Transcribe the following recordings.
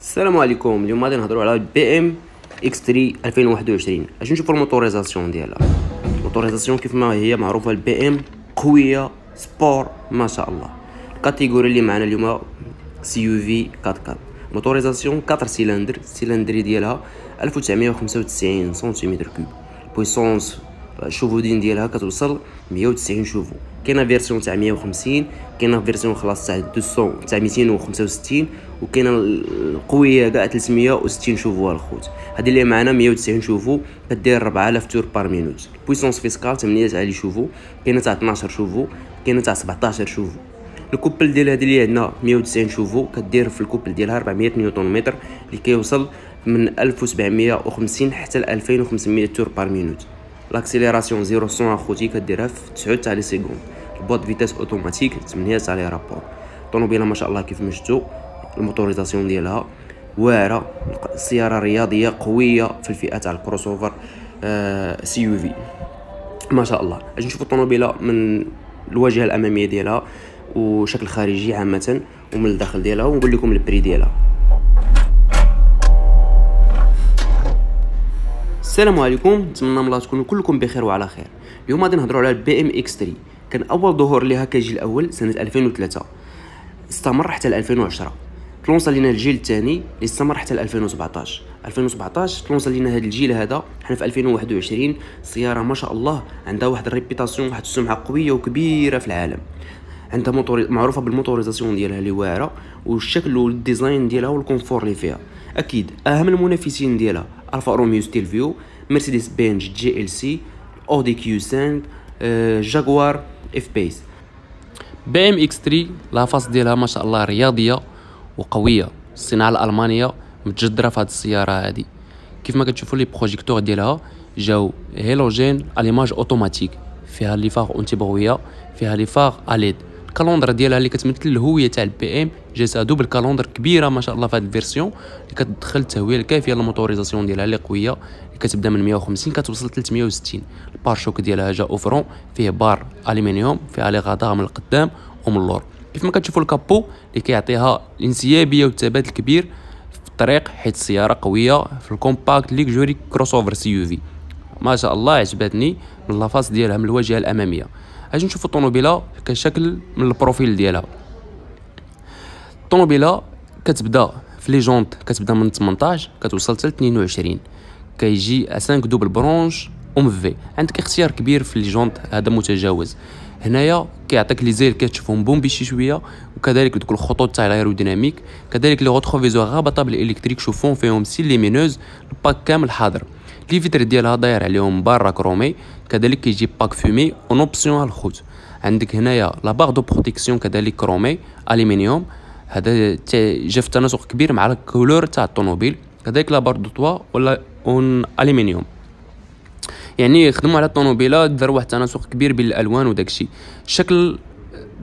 السلام عليكم اليوم غادي نهضروا على بي ام اكس 3 2021 اش نشوفوا الموتوريزاسيون ديالها الموتوريزاسيون كيف ما هي معروفه البي ام قويه سبور ما شاء الله الكاتيجوري اللي معنا اليوم سي يو في 4 4 موتوريزاسيون 4 سيلندر السيلندري ديالها 1995 سنتيمتر كوب بويسونس شوفو دين ديالها كتوصل 190 شوفو كاينه فيرسيون تاع 150 كاينه فيرسيون خلاص تاع 200 تاع 265 وكاينه القويه كاع 360 شوفو الخوت هذه اللي معنا 190 شوفو كدير 4000 تور بار مينوت بويسونس فيسكال 8 لي شوفو كاينه تاع 12 شوفو كاينه تاع 17 شوفو الكوبل ديال هذه اللي عندنا 190 شوفو كدير في الكوبل ديالها 400 نيوتن متر اللي كيوصل من 1750 حتى 2500 تور بار مينوت لاكسيليراسيون 0 100 اخوتي كديرها في 9 تاع لي سيكوند البوط فيتاس اوتوماتيك 8 تاع لي رابور الطوموبيله ما شاء الله كيف ما شفتوا الموتوريزاسيون ديالها واعره السياره رياضيه قويه في الفئه تاع الكروس اوفر سي يو في ما شاء الله اجي نشوف الطوموبيله من الواجهه الاماميه ديالها وشكل خارجي عامه ومن الداخل ديالها ونقول لكم البري ديالها السلام عليكم نتمنى من الله تكونوا كلكم بخير وعلى خير اليوم غادي نهضروا على البي ام اكس 3 كان اول ظهور لها كجيل الاول سنه 2003 استمر حتى 2010 تلونصا لينا الجيل الثاني اللي استمر حتى 2017 2017 تلونصا لينا هذا الجيل هذا حنا في 2021 سياره ما شاء الله عندها واحد الريبيتاسيون واحد السمعه قويه وكبيره في العالم عندها موتور معروفه بالموتوريزاسيون ديالها اللي واعره والشكل والديزاين ديالها والكونفور اللي فيها اكيد اهم المنافسين ديالها الفا روميو ستيل فيو مرسيدس بنج جي ال سي اودي كيو 5 جاكوار اف بيس بي ام اكس 3 لافاس ديالها ما شاء الله رياضيه وقويه الصناعه الالمانيه متجدره في هذه السياره هذه كيف ما كتشوفوا لي بروجيكتور ديالها جاو هيلوجين اليماج اوتوماتيك فيها لي فار بغويه فيها لي فار اليد الكالندر ديالها اللي كتمثل الهويه تاع البي ام جي دوبل كالوندر كبيره ما شاء الله في هذه الفيرسيون اللي كتدخل التهويه الكافيه للموتوريزاسيون ديالها اللي قويه اللي كتبدا من 150 كتوصل 360 البارشوك ديالها جا اوفرون فيه بار الومنيوم فيه لي غادا من القدام ومن اللور كيف ما كتشوفوا الكابو اللي كيعطيها الانسيابيه والثبات الكبير في الطريق حيت السياره قويه في الكومباكت ليكجوري كروس اوفر سي يو في ما شاء الله عجبتني من لافاس ديالها من الواجهه الاماميه اجي نشوفوا الطوموبيله كشكل من البروفيل ديالها الطوموبيله كتبدا في لي جونط كتبدا من 18 كتوصل حتى 22 كيجي 5 دوبل برونش ام في عندك اختيار كبير في لي جونط هذا متجاوز هنايا كيعطيك لي زير كتشوفهم بومبي شي شويه وكذلك دوك الخطوط تاع الايروديناميك كذلك لي غوتروفيزور غابطه بالالكتريك شوفون فيهم سي ليمينوز الباك كامل حاضر لي فيتر ديالها داير عليهم بارا كرومي كذلك كيجي باك فومي اون اوبسيون الخوت عندك هنايا لا بار دو بروتيكسيون كذلك كرومي الومنيوم هذا جا في تناسق كبير مع الكولور تاع الطوموبيل كذلك لابار دو توا ولا اون الومنيوم يعني خدموا على الطوموبيله دار واحد التناسق كبير بين الالوان وداكشي الشكل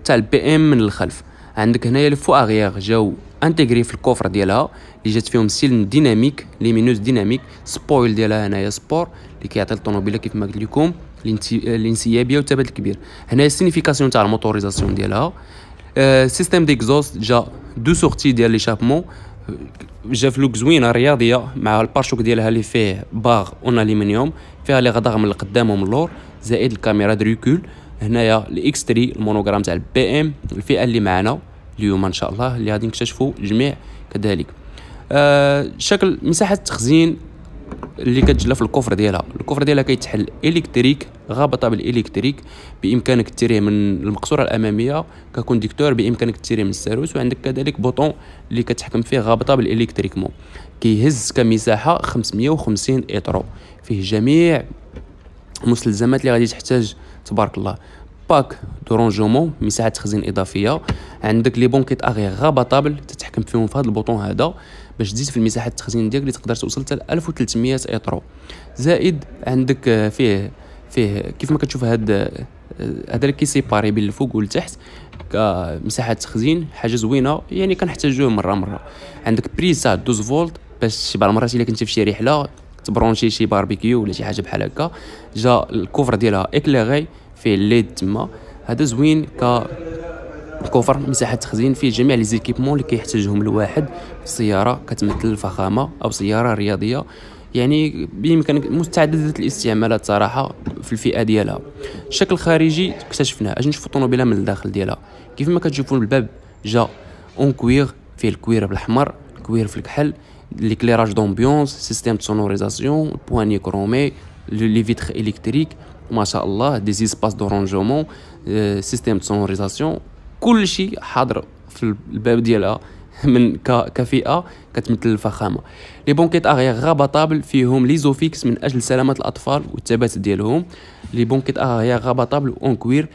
تاع البي ام من الخلف عندك هنايا الفو اغيير جاو انتيغري في الكوفر ديالها اللي جات فيهم سيلم ديناميك لي مينوز ديناميك سبويل ديالها هنايا سبور اللي كيعطي الطوموبيله كيف ما قلت لكم الانسيابيه والثبات الكبير هنايا السينيفيكاسيون تاع الموتوريزاسيون ديالها سيستيم ديكزوست جا دو سورتي ديال ليشابمون جا فلوك زوينه رياضيه مع البارشوك ديالها اللي فيه باغ اون الومنيوم فيها لي غدار من القدام ومن اللور زائد الكاميرا دريكول هنايا الاكس 3 المونوغرام تاع البي ام الفئه اللي معنا اليوم ان شاء الله اللي غادي نكتشفوا جميع كذلك آه شكل مساحه التخزين اللي كتجلى في الكفر ديالها الكفر ديالها كيتحل الكتريك غابطه بالالكتريك بامكانك تيريه من المقصوره الاماميه ككونديكتور بامكانك تيريه من الساروس وعندك كذلك بوطون اللي كتحكم فيه غابطه بالالكتريكمون كيهز كمساحه 550 اترو فيه جميع المستلزمات اللي غادي تحتاج تبارك الله باك دو رونجومون مساحه تخزين اضافيه عندك لي بونكيت اغي غابطابل تتحكم فيهم في هذا البوطون هذا باش تزيد في المساحه التخزين ديالك اللي تقدر توصل حتى 1300 اترو زائد عندك آه، فيه فيه كيف ما كتشوف هاد آه، هذا اللي كيسيباري بين الفوق والتحت كمساحه تخزين حاجه زوينه يعني كنحتاجوه مره مره عندك بريسا 12 فولت باش شي بعض المرات الا كنتي في شي رحله تبرونشي شي باربيكيو ولا شي حاجه بحال هكا جا الكوفر ديالها اكليغي فيه الليد تما هذا زوين ك كوفر مساحه تخزين فيه جميع لي زيكيبمون اللي كيحتاجهم الواحد في سياره كتمثل الفخامه او سياره رياضيه يعني بامكانك مستعدده الاستعمالات صراحه في الفئه ديالها الشكل الخارجي اكتشفناه اجي نشوف الطوموبيله من الداخل ديالها كيف ما كتشوفوا الباب جا اون كوير فيه الكوير بالاحمر الكوير في الكحل ليكليراج دومبيونس سيستيم دو سونوريزاسيون بواني كرومي لي فيتر الكتريك ما شاء الله دي زيسباس دو رونجومون سيستيم دو كل شيء حاضر في الباب ديالها من كفئه كتمثل الفخامه لي بونكيت اغيا غابطابل فيهم ليزوفيكس من اجل سلامه الاطفال والثبات ديالهم لي بونكيت اغيا غابطابل اون كوير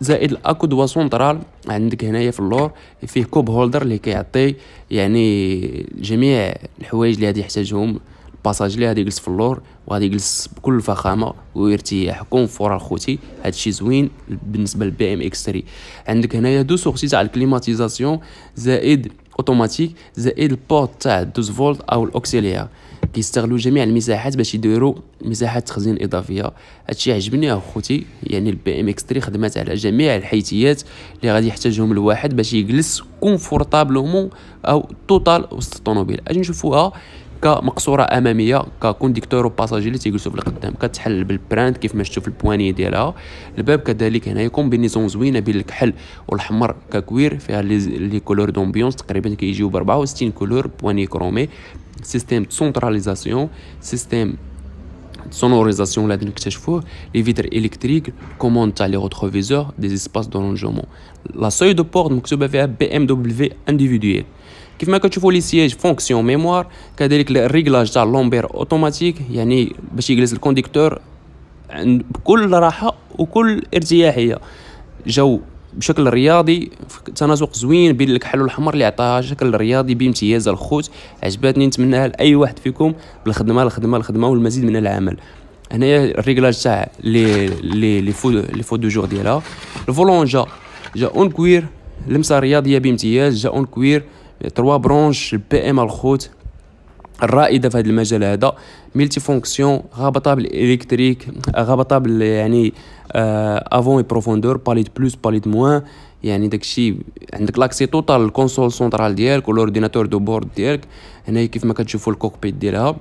زائد الاكو دو سونترال عندك هنايا في اللور فيه كوب هولدر اللي كيعطي يعني جميع الحوايج اللي غادي يحتاجهم الباساج اللي غادي يجلس في اللور وغادي يجلس بكل فخامه ويرتاح كونفور اخوتي هادشي زوين بالنسبه للبي ام اكس 3 عندك هنايا دو سورتي تاع الكليماتيزاسيون زائد اوتوماتيك زائد البورت تاع 12 فولت او الاوكسيليير كيستغلوا جميع المساحات باش يديروا مساحات تخزين اضافيه هادشي عجبني اخوتي يعني البي ام اكس 3 خدمات على جميع الحيثيات اللي غادي يحتاجهم الواحد باش يجلس كونفورتابلومون او توتال وسط الطوموبيل اجي نشوفوها كمقصوره اماميه ككونديكتور وباساجي اللي تيجلسوا في القدام كتحل بالبرانت كيف ما شفتوا في البواني ديالها الباب كذلك هنايا كومبينيزون زوينه بين الكحل الحمر ككوير فيها لي كولور دومبيونس تقريبا كيجيو ب 64 كولور بواني كرومي سيستيم سونتراليزاسيون سيستيم لي غادي الكتريك كوموند تاع لي électriques, دي les دو des لا سوي دو بورت مكتوبه فيها بي ام دبليو انديفيدويل كيف ما كتشوفوا لي سياج فونكسيون ميموار كذلك الريغلاج تاع لومبير اوتوماتيك يعني باش يجلس الكونديكتور عند بكل راحه وكل ارتياحيه جو بشكل رياضي تناسق زوين بين الكحل والحمر اللي عطاها شكل رياضي بامتياز الخوت عجباتني نتمناها لاي واحد فيكم بالخدمه الخدمه الخدمه والمزيد من العمل هنايا الريغلاج تاع لي لي لي فو لي فو دو جور ديالها الفولون جا جا اون كوير لمسه رياضيه بامتياز جا اون كوير تروا برونش بي ام الخوت الرائده في هذا المجال هذا ملتي فونكسيون غابطابل بالالكتريك غابطابل يعني افون اي بروفوندور باليت بلوس باليت موان يعني داكشي عندك لاكسي توتال الكونسول سونترال ديالك والاورديناتور دو بورد ديالك هنا كيف ما كتشوفوا الكوكبيت ديالها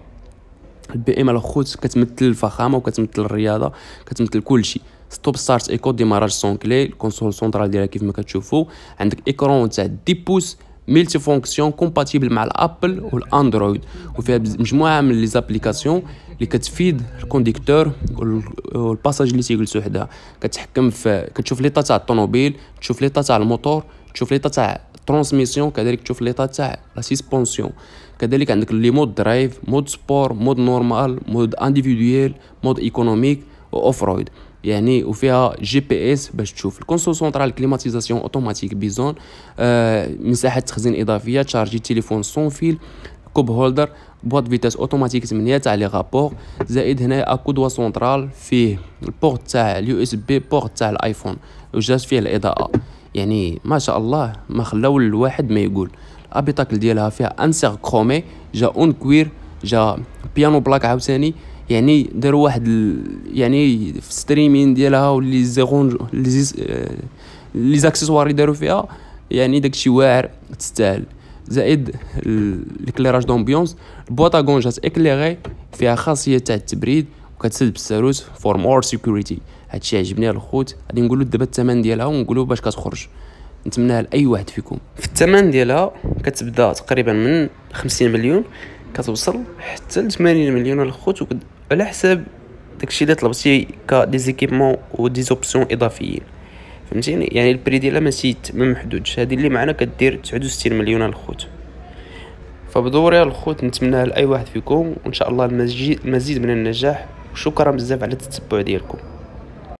البي ام الخوت كتمثل الفخامه وكتمثل الرياضه كتمثل كلشي ستوب ستارت ايكو ديماراج سون كلي الكونسول سونترال ديالها كيف ما كتشوفوا عندك ايكرون تاع 10 بوس ملتي فونكسيون كومباتيبل مع الابل والاندرويد وفيها مجموعه من لي زابليكاسيون اللي كتفيد الكونديكتور والباساج اللي تيجلسوا حداها كتحكم في كتشوف ليطا تاع الطوموبيل تشوف ليطا تاع الموتور تشوف ليطا تاع الترانسميسيون كذلك تشوف ليطا تاع لا سيسبونسيون كذلك عندك لي مود درايف مود سبور مود نورمال مود انديفيدويل مود ايكونوميك و اوفرويد يعني وفيها جي بي اس باش تشوف الكونسول سونترال كليماتيزاسيون اوتوماتيك بيزون آه، مساحه تخزين اضافيه تشارجي تليفون سون فيل كوب هولدر بواط فيتاس اوتوماتيك 8 تاع لي غابور زائد هنا اكو دوا سونترال فيه البورت تاع اليو اس بي بورت تاع الايفون وجات فيه الاضاءه يعني ما شاء الله ما خلاو الواحد ما يقول الابيتاكل ديالها فيها انسيغ كرومي جا اون كوير جا بيانو بلاك عاوتاني يعني داروا واحد يعني في ستريمين ديالها واللي زيغون لي آه، لي زاكسيسوار اللي داروا فيها يعني داكشي واعر تستاهل زائد الكليراج دومبيونس البواطا كون جات اكليغي فيها خاصيه تاع التبريد وكتسد بالساروت فور مور سيكوريتي هادشي عجبني الخوت غادي نقولوا دابا الثمن ديالها ونقولوا باش كتخرج نتمنى لاي واحد فيكم في الثمن ديالها كتبدا تقريبا من 50 مليون كتوصل حتى ل 80 مليون الخوت على حساب داكشي اللي طلبتي دي زوبسيون اضافيين فهمتيني يعني البري ديالها ماشي ما محدودش هادي اللي معنا كدير 69 مليون الخوت فبدوري الخوت نتمنى لاي واحد فيكم وان شاء الله المزيد من النجاح وشكرا بزاف على التتبع ديالكم